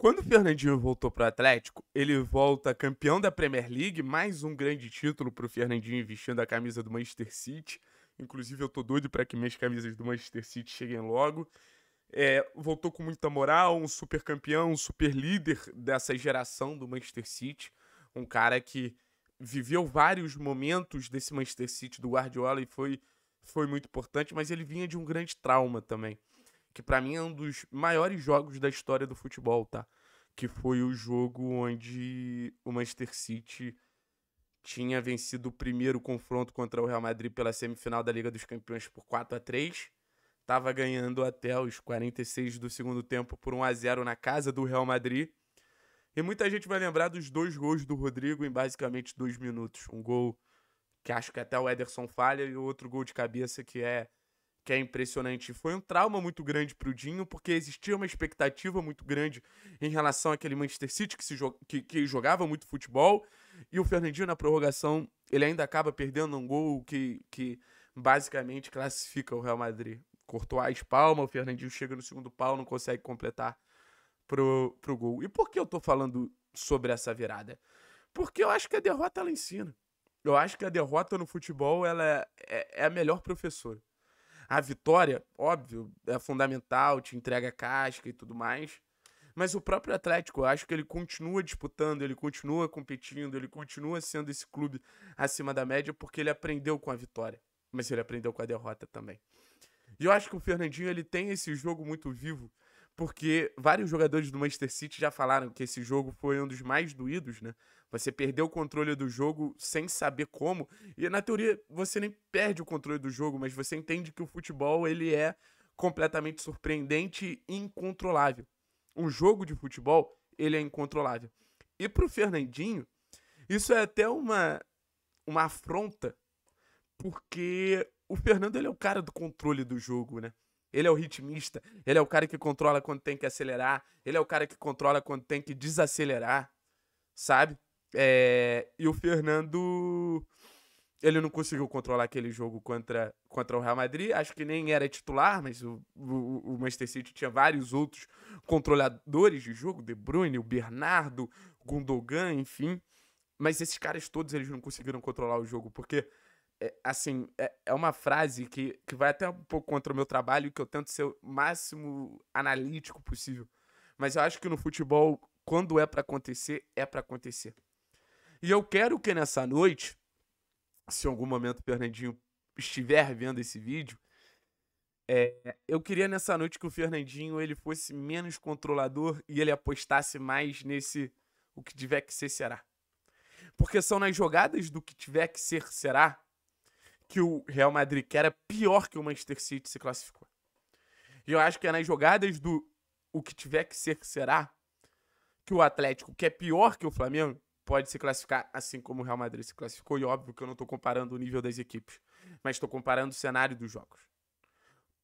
Quando o Fernandinho voltou para o Atlético, ele volta campeão da Premier League, mais um grande título para o Fernandinho vestindo a camisa do Manchester City. Inclusive, eu tô doido para que minhas camisas do Manchester City cheguem logo. É, voltou com muita moral, um super campeão, um super líder dessa geração do Manchester City. Um cara que viveu vários momentos desse Manchester City do Guardiola e foi, foi muito importante, mas ele vinha de um grande trauma também que para mim é um dos maiores jogos da história do futebol, tá? Que foi o jogo onde o Manchester City tinha vencido o primeiro confronto contra o Real Madrid pela semifinal da Liga dos Campeões por 4 a 3 Estava ganhando até os 46 do segundo tempo por 1 a 0 na casa do Real Madrid. E muita gente vai lembrar dos dois gols do Rodrigo em basicamente dois minutos. Um gol que acho que até o Ederson falha e outro gol de cabeça que é que é impressionante. Foi um trauma muito grande para o Dinho, porque existia uma expectativa muito grande em relação àquele Manchester City que, se jo que, que jogava muito futebol. E o Fernandinho, na prorrogação, ele ainda acaba perdendo um gol que, que basicamente classifica o Real Madrid. as palmas, o Fernandinho chega no segundo pau, não consegue completar pro, pro gol. E por que eu tô falando sobre essa virada? Porque eu acho que a derrota ela ensina. Eu acho que a derrota no futebol ela é, é, é a melhor professora. A vitória, óbvio, é fundamental, te entrega casca e tudo mais. Mas o próprio Atlético, eu acho que ele continua disputando, ele continua competindo, ele continua sendo esse clube acima da média porque ele aprendeu com a vitória, mas ele aprendeu com a derrota também. E eu acho que o Fernandinho ele tem esse jogo muito vivo porque vários jogadores do Manchester City já falaram que esse jogo foi um dos mais doídos, né? Você perdeu o controle do jogo sem saber como. E na teoria você nem perde o controle do jogo, mas você entende que o futebol ele é completamente surpreendente e incontrolável. Um jogo de futebol, ele é incontrolável. E pro Fernandinho, isso é até uma uma afronta, porque o Fernando ele é o cara do controle do jogo, né? Ele é o ritmista, ele é o cara que controla quando tem que acelerar, ele é o cara que controla quando tem que desacelerar, sabe? É... E o Fernando, ele não conseguiu controlar aquele jogo contra, contra o Real Madrid. Acho que nem era titular, mas o, o, o Manchester City tinha vários outros controladores de jogo, De Bruyne, o Bernardo, Gundogan, enfim. Mas esses caras todos, eles não conseguiram controlar o jogo, porque é, assim, é, é uma frase que, que vai até um pouco contra o meu trabalho, que eu tento ser o máximo analítico possível. Mas eu acho que no futebol, quando é para acontecer, é para acontecer. E eu quero que nessa noite, se em algum momento o Fernandinho estiver vendo esse vídeo, é, eu queria nessa noite que o Fernandinho ele fosse menos controlador e ele apostasse mais nesse o que tiver que ser será. Porque são nas jogadas do que tiver que ser será que o Real Madrid, que era é pior que o Manchester City, se classificou. E eu acho que é nas jogadas do o que tiver que ser será que o Atlético, que é pior que o Flamengo, pode se classificar assim como o Real Madrid se classificou. E óbvio que eu não estou comparando o nível das equipes, mas estou comparando o cenário dos jogos.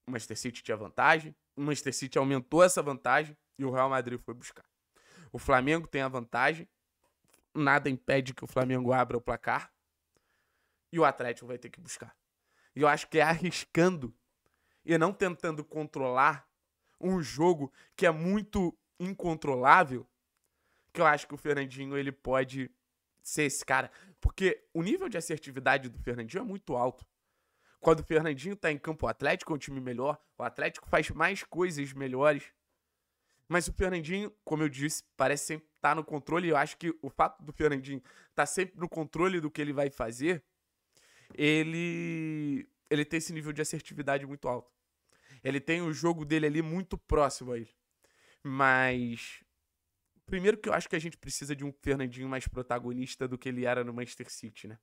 O Manchester City tinha vantagem, o Manchester City aumentou essa vantagem e o Real Madrid foi buscar. O Flamengo tem a vantagem, nada impede que o Flamengo abra o placar. E o Atlético vai ter que buscar. E eu acho que é arriscando e não tentando controlar um jogo que é muito incontrolável que eu acho que o Fernandinho ele pode ser esse cara. Porque o nível de assertividade do Fernandinho é muito alto. Quando o Fernandinho tá em campo, o Atlético é um time melhor, o Atlético faz mais coisas melhores. Mas o Fernandinho, como eu disse, parece sempre estar tá no controle. Eu acho que o fato do Fernandinho estar tá sempre no controle do que ele vai fazer ele ele tem esse nível de assertividade muito alto. Ele tem o jogo dele ali muito próximo a ele. Mas primeiro que eu acho que a gente precisa de um Fernandinho mais protagonista do que ele era no Manchester City, né?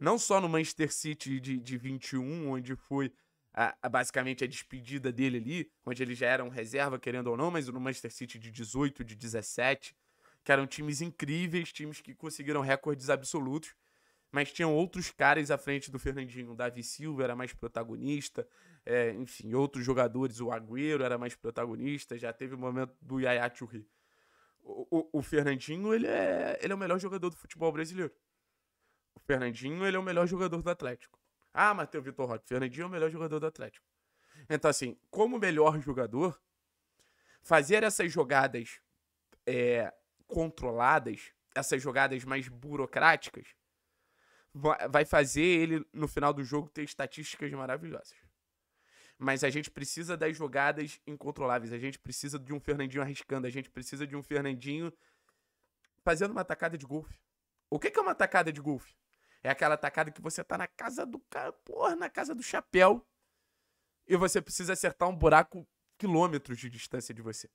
Não só no Manchester City de, de 21, onde foi a, a, basicamente a despedida dele ali, onde ele já era um reserva, querendo ou não, mas no Manchester City de 18, de 17, que eram times incríveis, times que conseguiram recordes absolutos mas tinham outros caras à frente do Fernandinho. O Davi Silva era mais protagonista, é, enfim, outros jogadores, o Agüero era mais protagonista, já teve o momento do Yaya Churri. O, o, o, Fernandinho, ele é, ele é o melhor jogador do futebol brasileiro. O Fernandinho, ele é o melhor jogador do Atlético. Ah, Matheus Vitor Roque, Fernandinho é o melhor jogador do Atlético. Então, assim, como melhor jogador, fazer essas jogadas é, controladas, essas jogadas mais burocráticas, vai fazer ele, no final do jogo, ter estatísticas maravilhosas. Mas a gente precisa das jogadas incontroláveis. A gente precisa de um Fernandinho arriscando. A gente precisa de um Fernandinho fazendo uma tacada de golfe. O que é uma tacada de golfe? É aquela tacada que você tá na casa do cara, porra, na casa do chapéu. E você precisa acertar um buraco quilômetros de distância de você.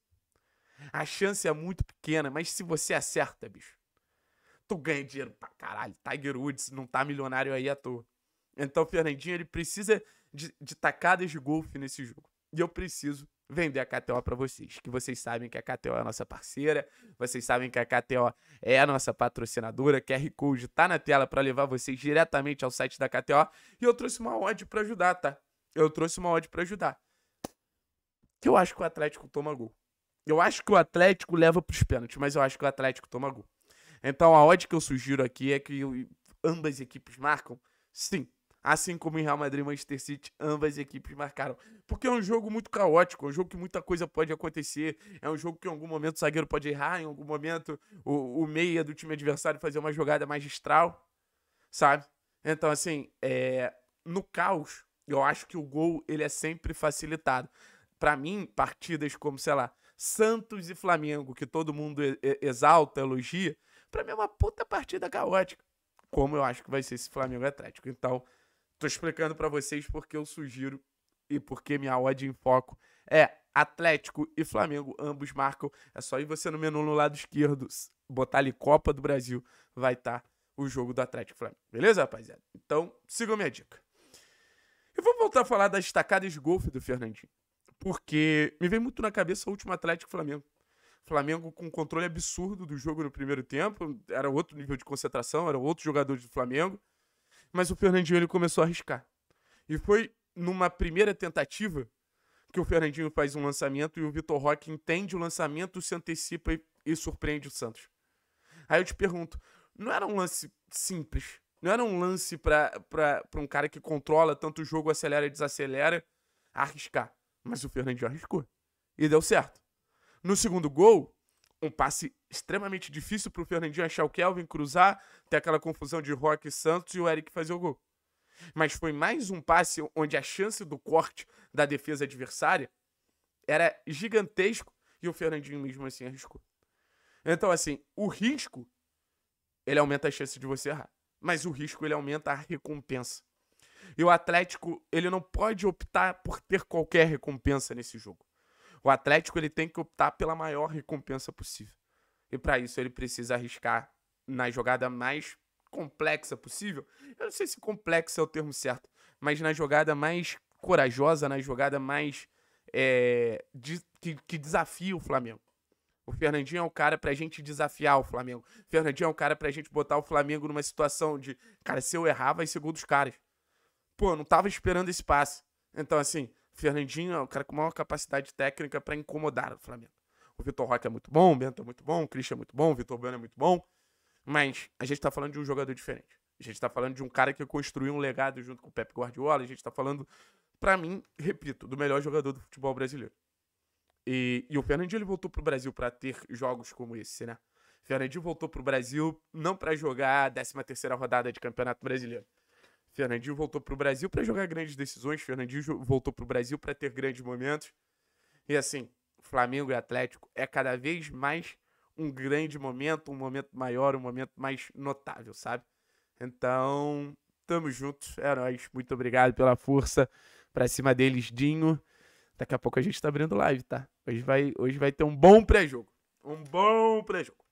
A chance é muito pequena, mas se você acerta, bicho, tu ganha dinheiro pra caralho. Tiger Woods não tá milionário aí à toa. Então Fernandinho ele precisa de, de tacadas de golfe nesse jogo. E eu preciso vender a KTO para vocês, que vocês sabem que a KTO é a nossa parceira, vocês sabem que a KTO é a nossa patrocinadora, QR Code tá na tela para levar vocês diretamente ao site da KTO, e eu trouxe uma odd para ajudar, tá? Eu trouxe uma odd para ajudar. Que eu acho que o Atlético toma gol. Eu acho que o Atlético leva pros pênaltis, mas eu acho que o Atlético toma gol. Então a odd que eu sugiro aqui é que ambas equipes marcam? Sim. Assim como em Real Madrid e Manchester City, ambas equipes marcaram. Porque é um jogo muito caótico, é um jogo que muita coisa pode acontecer, é um jogo que em algum momento o zagueiro pode errar, em algum momento o, o meia do time adversário fazer uma jogada magistral, sabe? Então, assim, é, no caos, eu acho que o gol ele é sempre facilitado. Para mim, partidas como, sei lá, Santos e Flamengo, que todo mundo exalta, elogia, para mim é uma puta partida caótica. Como eu acho que vai ser esse Flamengo Atlético. Então, tô explicando para vocês porque eu sugiro e porque minha odd em foco é Atlético e Flamengo, ambos marcam. É só ir você no menu no lado esquerdo, botar ali Copa do Brasil, vai estar tá o jogo do Atlético Flamengo. Beleza, rapaziada? Então, sigam minha dica. E vou voltar a falar das estacadas de golfe do Fernandinho. Porque me vem muito na cabeça o último Atlético Flamengo. Flamengo com um controle absurdo do jogo no primeiro tempo. Era outro nível de concentração, era outro jogador do Flamengo. Mas o Fernandinho ele começou a arriscar. E foi numa primeira tentativa que o Fernandinho faz um lançamento e o Vitor Roque entende o lançamento, se antecipa e, e surpreende o Santos. Aí eu te pergunto, não era um lance simples? Não era um lance para um cara que controla tanto o jogo, acelera e desacelera, arriscar? Mas o Fernandinho arriscou. E deu certo. No segundo gol, um passe extremamente difícil para o Fernandinho achar o Kelvin, cruzar, ter aquela confusão de Roque e Santos e o Eric fazer o gol. Mas foi mais um passe onde a chance do corte da defesa adversária era gigantesco e o Fernandinho mesmo assim arriscou. Então, assim, o risco, ele aumenta a chance de você errar. Mas o risco, ele aumenta a recompensa. E o Atlético, ele não pode optar por ter qualquer recompensa nesse jogo. O Atlético ele tem que optar pela maior recompensa possível. E para isso ele precisa arriscar na jogada mais complexa possível. Eu não sei se complexo é o termo certo, mas na jogada mais corajosa, na jogada mais é, de, que, que desafia o Flamengo. O Fernandinho é o cara pra gente desafiar o Flamengo. O Fernandinho é o cara pra gente botar o Flamengo numa situação de, cara, se eu errar, vai ser gol dos caras. Pô, eu não tava esperando esse passe. Então, assim, Fernandinho é o cara com maior capacidade técnica para incomodar o Flamengo. O Vitor Roque é muito bom, o Bento é muito bom, o Christian é muito bom, o Vitor Bueno é muito bom. Mas a gente está falando de um jogador diferente. A gente está falando de um cara que construiu um legado junto com o Pep Guardiola. A gente está falando, para mim, repito, do melhor jogador do futebol brasileiro. E, e o Fernandinho ele voltou pro Brasil para ter jogos como esse, né? Fernandinho voltou pro Brasil não para jogar a 13 terceira rodada de Campeonato Brasileiro. Fernandinho voltou para o Brasil para jogar grandes decisões, Fernandinho voltou para o Brasil para ter grandes momentos. E assim, Flamengo e Atlético é cada vez mais um grande momento, um momento maior, um momento mais notável, sabe? Então, tamo juntos, é nóis. Muito obrigado pela força. para cima deles, Dinho. Daqui a pouco a gente tá abrindo live, tá? Hoje vai, hoje vai ter um bom pré-jogo. Um bom pré-jogo.